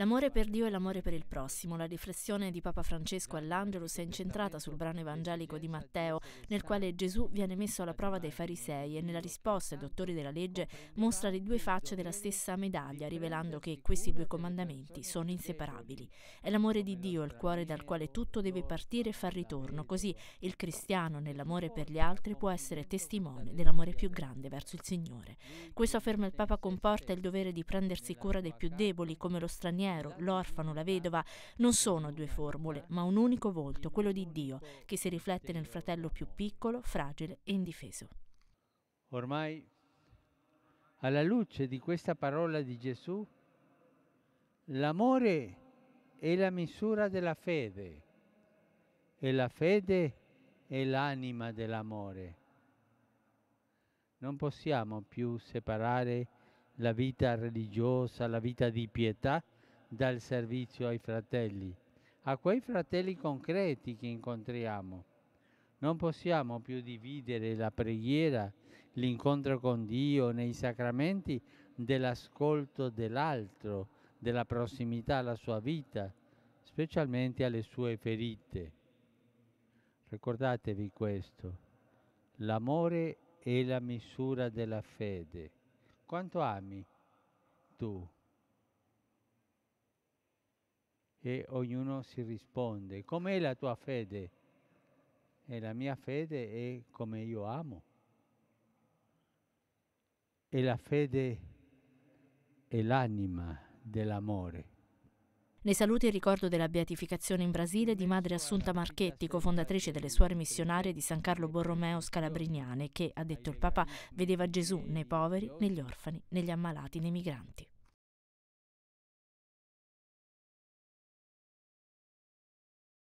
L'amore per Dio e l'amore per il prossimo. La riflessione di Papa Francesco all'Angelus è incentrata sul brano evangelico di Matteo, nel quale Gesù viene messo alla prova dei farisei e nella risposta ai dottori della legge mostra le due facce della stessa medaglia, rivelando che questi due comandamenti sono inseparabili. È l'amore di Dio il cuore dal quale tutto deve partire e far ritorno, così il cristiano nell'amore per gli altri può essere testimone dell'amore più grande verso il Signore. Questo afferma il Papa comporta il dovere di prendersi cura dei più deboli come lo straniero straniero, l'orfano, la vedova, non sono due formule, ma un unico volto, quello di Dio, che si riflette nel fratello più piccolo, fragile e indifeso. Ormai, alla luce di questa parola di Gesù, l'amore è la misura della fede e la fede è l'anima dell'amore. Non possiamo più separare la vita religiosa, la vita di pietà dal servizio ai fratelli, a quei fratelli concreti che incontriamo. Non possiamo più dividere la preghiera, l'incontro con Dio nei sacramenti dell'ascolto dell'altro, della prossimità alla sua vita, specialmente alle sue ferite. Ricordatevi questo, l'amore è la misura della fede. Quanto ami tu? che ognuno si risponde. Com'è la tua fede? E la mia fede è come io amo. E la fede è l'anima dell'amore. Ne saluto il ricordo della beatificazione in Brasile di Madre Assunta Marchetti, cofondatrice delle Suore Missionarie di San Carlo Borromeo Scalabrignane, che, ha detto il Papa, vedeva Gesù nei poveri, negli orfani, negli ammalati, nei migranti.